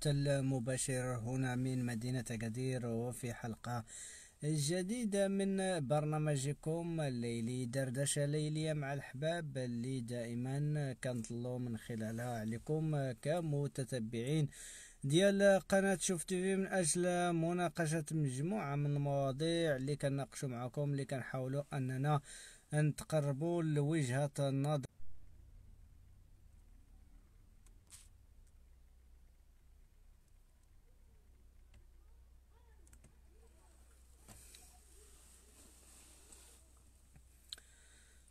تل مباشر هنا من مدينة قدير وفي حلقة جديدة من برنامجكم الليلي دردشة ليلية مع الأحباب اللي دائما كنطلو من خلالها عليكم كمتتبعين ديال قناة شوف تيفي من أجل مناقشة مجموعة من المواضيع اللي كنناقشوا معكم اللي كنحاولو أننا نتقربوا لوجهة النظر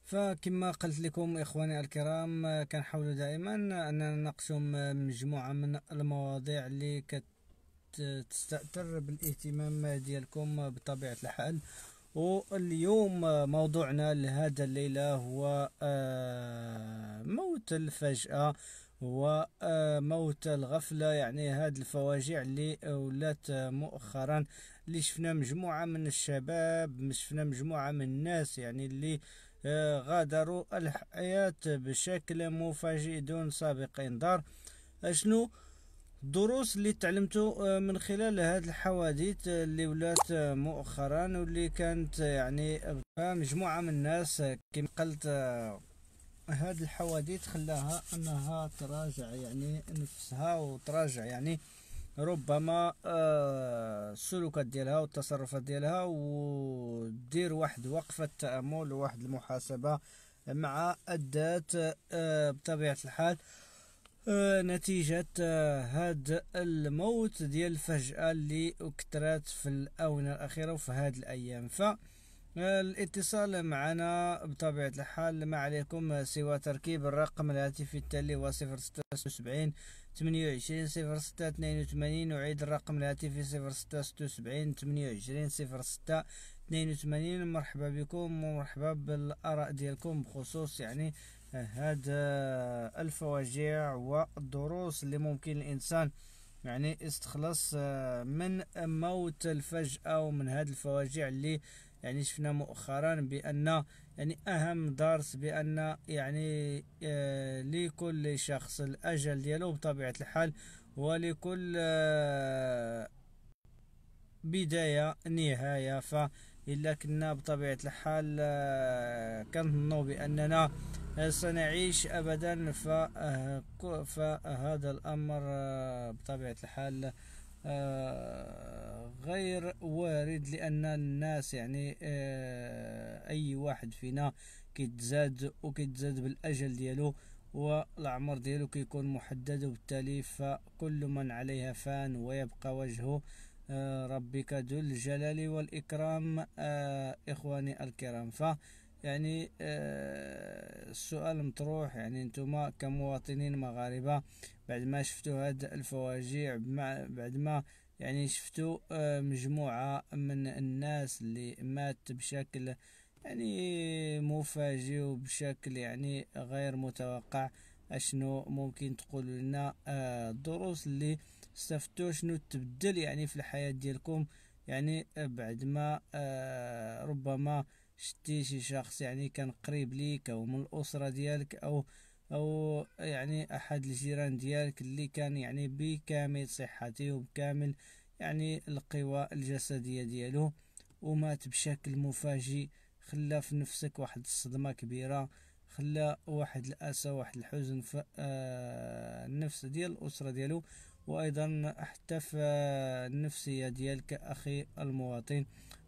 فكما قلت لكم إخواني الكرام كنحاول دائما أننا نقسم مجموعة من المواضيع اللي كتستأثر بالاهتمام ديالكم بطبيعة الحال واليوم موضوعنا لهذا الليلة هو آه، موت الفجأة وموت آه، الغفلة يعني هاد الفواجع اللي ولات مؤخرا اللي شفنا مجموعة من الشباب شفنا مجموعة من الناس يعني اللي آه، غادروا الحياة بشكل مفاجئ دون سابق إنذار أشنو الدروس اللي تعلمتو آه، من خلال هاد الحوادث آه، اللي ولات مؤخرا واللي كانت يعني مجموعة من الناس كما قلت هاد الحوادث خلاها انها تراجع يعني نفسها وتراجع يعني ربما آه، السلوكات ديالها والتصرفات ديالها ودير واحد وقفة تأمل وواحد المحاسبة مع الذات آه، بطبيعة الحال آه، نتيجة هاد الموت ديال الفجأة اللي كثرات في الآونة الأخيرة وفي هاد الأيام ف الاتصال معنا بطبيعة الحال ما عليكم سوى تركيب الرقم الهاتفي التالي هو 076 ثمانية وعشرين صفر ستة اثنين وثمانين أعيد الرقم الهاتفي صفر ستة ستة وسبعين ثمانية وعشرين صفر ستة اثنين وثمانين مرحبا بكم ومرحبا بالآراء ديالكم بخصوص يعني هاد الفواجع والدروس اللي ممكن الإنسان يعني استخلص آه، من موت الفجأة ومن هاد الفواجع اللي يعني شفنا مؤخرا بأن يعني أهم درس بأن يعني آه لكل شخص الأجل ديالو بطبيعة الحال ولكل آه بداية نهاية الا كنا بطبيعة الحال آه كنظنوا بأننا سنعيش أبدا فهذا الأمر آه، بطبيعة الحال آه، غير وارد لان الناس يعني آه، اي واحد فينا كيتزاد وكيتزاد بالاجل ديالو والعمر ديالو كيكون محدد وبالتالي فكل من عليها فان ويبقى وجهه آه، ربك ذو الجلال والإكرام إخواني الكرام ف يعني السؤال مطروح يعني انتم كمواطنين مغاربة بعد ما شفتوا هاد الفواجيع بعد ما يعني شفتوا آه، مجموعة من الناس اللي مات بشكل يعني مفاجئ وبشكل يعني غير متوقع اشنو ممكن تقولوا لنا الدروس آه، اللي استفدتوا شنو تبدل يعني في الحياة ديالكم يعني آه، بعد ما ربما شتي شي شخص يعني كان قريب ليك او من الاسرة ديالك او او يعني احد الجيران ديالك اللي كان يعني بكامل صحته وبكامل يعني القوى الجسدية ديالو ومات بشكل مفاجئ خلى في نفسك واحد الصدمة كبيرة خلى واحد الأسى واحد الحزن في آه، النفس ديال الأسرة ديالو وأيضا حتى في النفسية ديالك أخي المواطن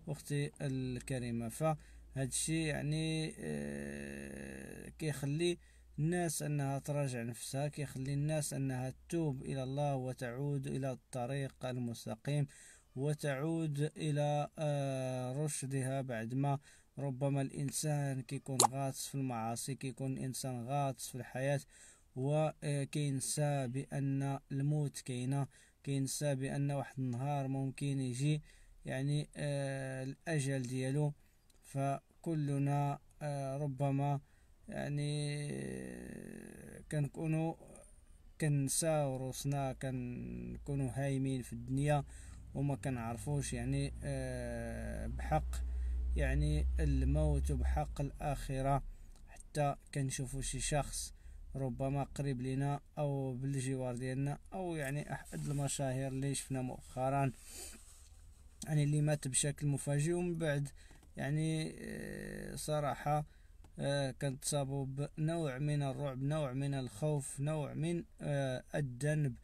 أختي الكريمة فهذا الشيء يعني آه كيخلي الناس أنها تراجع نفسها كيخلي الناس أنها تتوب إلى الله وتعود إلى الطريق المستقيم وتعود إلى آه، رشدها بعد ما ربما الإنسان كيكون غاطس في المعاصي كيكون الإنسان غاطس في الحياة وكينسى آه، بأن الموت كاينه كينسى بأن واحد النهار ممكن يجي يعني آه، الأجل ديالو فكلنا ربما يعني كنكونوا كنساو روسنا كنكونوا هايمين في الدنيا وما كنعرفوش يعني أه بحق يعني الموت وبحق الآخرة حتى كنشوفو شي شخص ربما قريب لنا أو بالجوار ديالنا أو يعني أحد المشاهير اللي شفنا مؤخرا يعني اللي مات بشكل مفاجئ ومن بعد يعني آه، صراحة كانت آه، تصابوا بنوع من الرعب نوع من الخوف نوع من آه، الذنب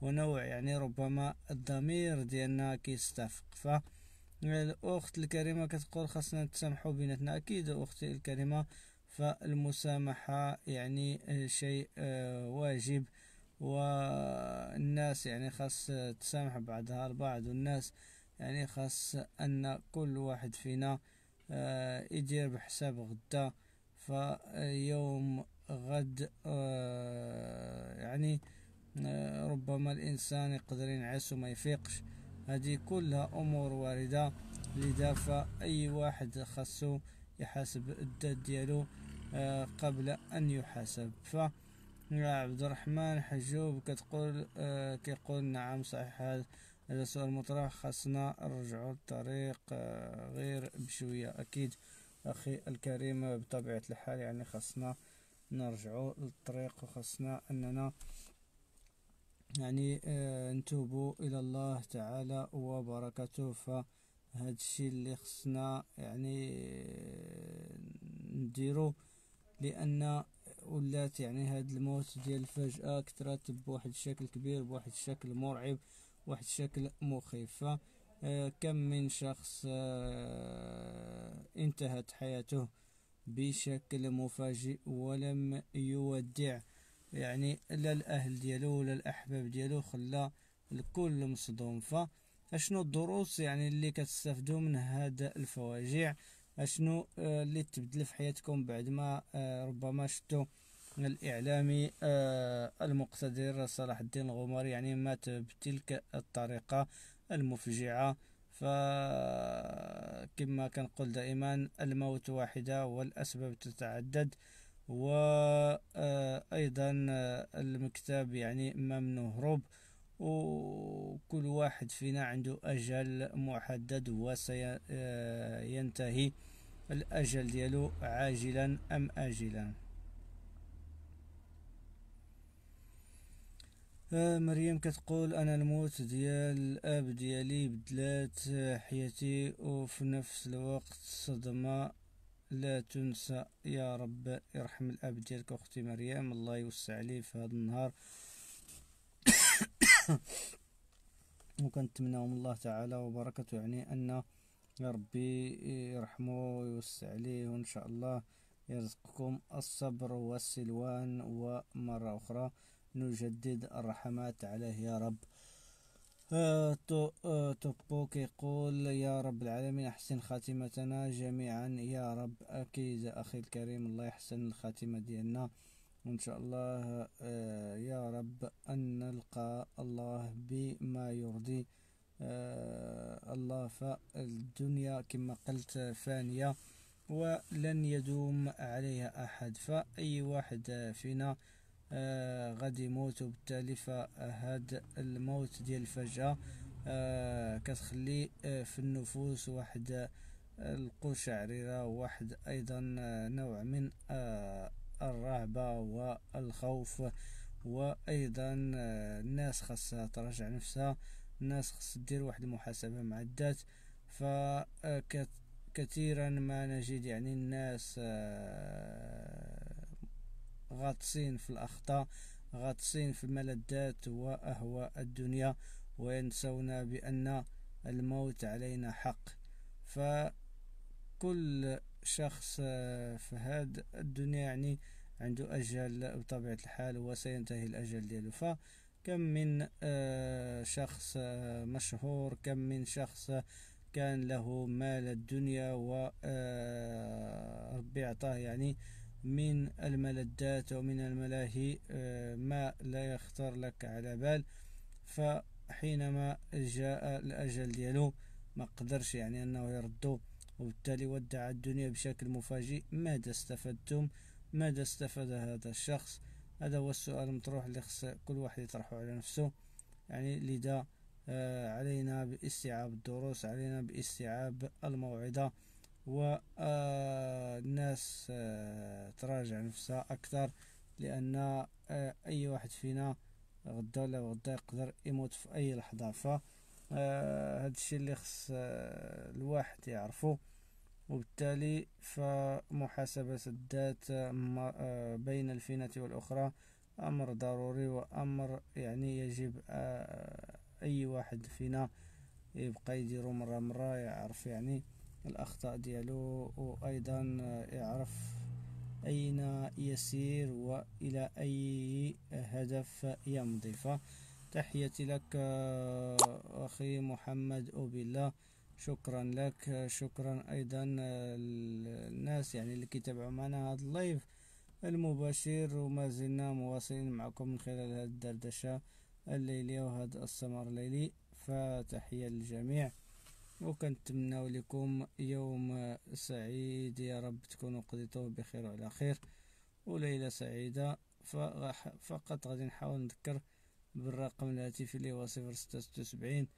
ونوع يعني ربما الضمير ديالنا كيستفق ف آه، الاخت الكريمه كتقول خاصنا نتسامحوا بيناتنا اكيد اختي الكريمه فالمسامحه يعني شيء واجب والناس يعني خاص تسامح بعضها البعض والناس يعني خاص ان كل واحد فينا يدير بحساب غدا فيوم غد آه، يعني آه، ربما الإنسان يقدر ينعس وما يفيقش هذه كلها أمور واردة لذا فأي واحد خاصو يحاسب الدات ديالو آه، قبل أن يحاسب ف عبد الرحمن حجوب كتقول كيقول نعم صحيح هذا السؤال مطرح خاصنا نرجعو للطريق غير بشوية أكيد اخي الكريم بطبيعه الحال يعني خاصنا نرجعوا للطريق وخاصنا اننا يعني نتوب آه، نتوبوا الى الله تعالى وبركاته فهذا الشيء اللي خصنا يعني آه، نديرو لان ولات يعني هاد الموت ديال الفجأة كثرت بواحد الشكل كبير بواحد الشكل مرعب واحد الشكل مخيف آه، كم من شخص آه، انتهت حياته بشكل مفاجئ ولم يودع يعني لا الاهل ديالو ولا الاحباب ديالو خلا الكل مصدوم فاشنو الدروس يعني اللي كتستافدوا من هذا الفواجع اشنو آه، اللي تبدل في حياتكم بعد ما ربما شفتوا الاعلامي المقتدر صلاح الدين الغماري يعني مات بتلك الطريقه المفجعة فكما كنقول دائما الموت واحدة والأسباب تتعدد وأيضا المكتب يعني ما هروب وكل واحد فينا عنده أجل محدد وسينتهي الأجل ديالو عاجلا أم آجلا آه، مريم كتقول انا الموت ديال الاب ديالي بدلات حياتي وفي نفس الوقت صدمه لا تنسى يا رب ارحم الاب ديالك اختي مريم الله يوسع عليه في هذا النهار وكنتمناو من الله تعالى وبركته يعني ان ربي يرحمه ويوسع عليه وان شاء الله يرزقكم الصبر والسلوان ومره اخرى نجدد الرحمات عليه يا رب آه، آه، توبوك يقول يا رب العالمين أحسن خاتمتنا جميعا يا رب أكيد أخي الكريم الله يحسن الخاتمة ديالنا وإن شاء الله آه، يا رب أن نلقى الله بما يرضي الله فالدنيا كما قلت فانية ولن يدوم عليها أحد فأي واحد فينا آه، غادي يموت وبالتالي فهاد الموت ديال الفجأة آه كتخلي آه في النفوس واحد آه، القشعريرة وواحد أيضا آه، نوع من الرهبة والخوف وأيضا الناس خاصها تراجع نفسها الناس خاص دير واحد المحاسبة مع الذات فكثيرا ما نجد يعني الناس غاطسين في الأخطاء غاطسين في الملذات وأهواء الدنيا وينسون بأن الموت علينا حق فكل شخص في هذا الدنيا يعني عنده أجل بطبيعة الحال وسينتهي الأجل ديالو فكم من آه، شخص آه، مشهور كم من شخص كان له مال الدنيا وربي آه، أعطاه يعني من الملذات ومن الملاهي آه، ما لا يخطر لك على بال فحينما جاء الأجل ديالو ما قدرش يعني أنه يردو وبالتالي ودع الدنيا بشكل مفاجئ ماذا استفدتم ماذا استفاد هذا الشخص هذا هو السؤال المطروح اللي خص كل واحد يطرحه على نفسه يعني لذا آه، علينا باستيعاب الدروس علينا باستيعاب الموعظة والناس آه، آه، تراجع نفسها أكثر لأن آه، أي واحد فينا غدا ولا غدا يقدر يموت في أي لحظة ف هذا الشيء اللي خص الواحد يعرفه وبالتالي فمحاسبة الذات بين الفينة والأخرى أمر ضروري وأمر يعني يجب أي واحد فينا يبقى يديرو مرة مرة يعرف يعني الأخطاء ديالو وأيضا آه، يعرف أين يسير وإلى أي هدف يمضي فتحياتي لك آه، أخي محمد أوبيلا شكرا لك شكرا أيضا الناس آه، يعني اللي كيتابعوا معنا هذا اللايف المباشر وما زلنا مواصلين معكم من خلال هذه الدردشة الليلية وهذا السمر الليلي فتحية للجميع وكنتمناو لكم يوم سعيد يا رب تكونوا قضيتوه بخير وعلى خير وليلة سعيدة فقط غادي نحاول نذكر بالرقم الهاتفي اللي هو صفر ستة ستة وسبعين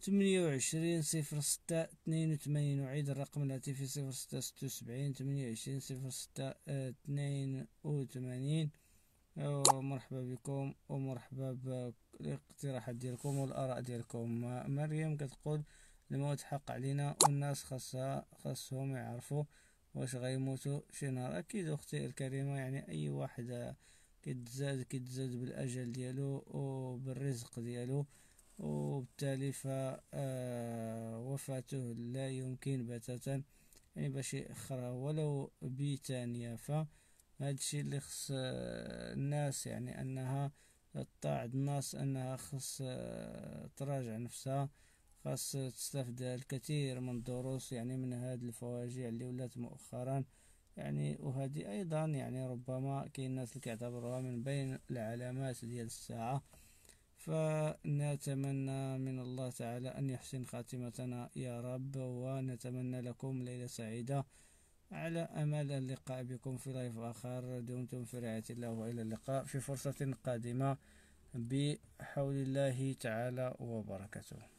تمنية وعشرين صفر ستة اثنين وثمانين وعيد الرقم الهاتفي صفر ستة ستة وسبعين تمنية وعشرين صفر ستة اثنين وثمانين مرحبا بكم ومرحبا بالاقتراحات ديالكم والآراء ديالكم مريم كتقول الموت حق علينا والناس خاصها خاصهم يعرفوا واش غيموتوا شي نهار اكيد اختي الكريمه يعني اي واحد كيتزاد كيتزاد بالاجل ديالو وبالرزق ديالو وبالتالي ف آه، وفاته لا يمكن بتاتا يعني باش يأخرها ولو بثانية ف هذا الشيء اللي خص آه، الناس يعني انها تطاعد الناس انها خص آه، تراجع نفسها خاص تستفد الكثير من الدروس يعني من هاد الفواجع اللي ولات مؤخرا يعني وهذه ايضا يعني ربما كاين الناس اللي كيعتبروها من بين العلامات ديال الساعه فنتمنى من الله تعالى ان يحسن خاتمتنا يا رب ونتمنى لكم ليله سعيده على امل اللقاء بكم في لايف اخر دمتم في رعايه الله والى اللقاء في فرصه قادمه بحول الله تعالى وبركاته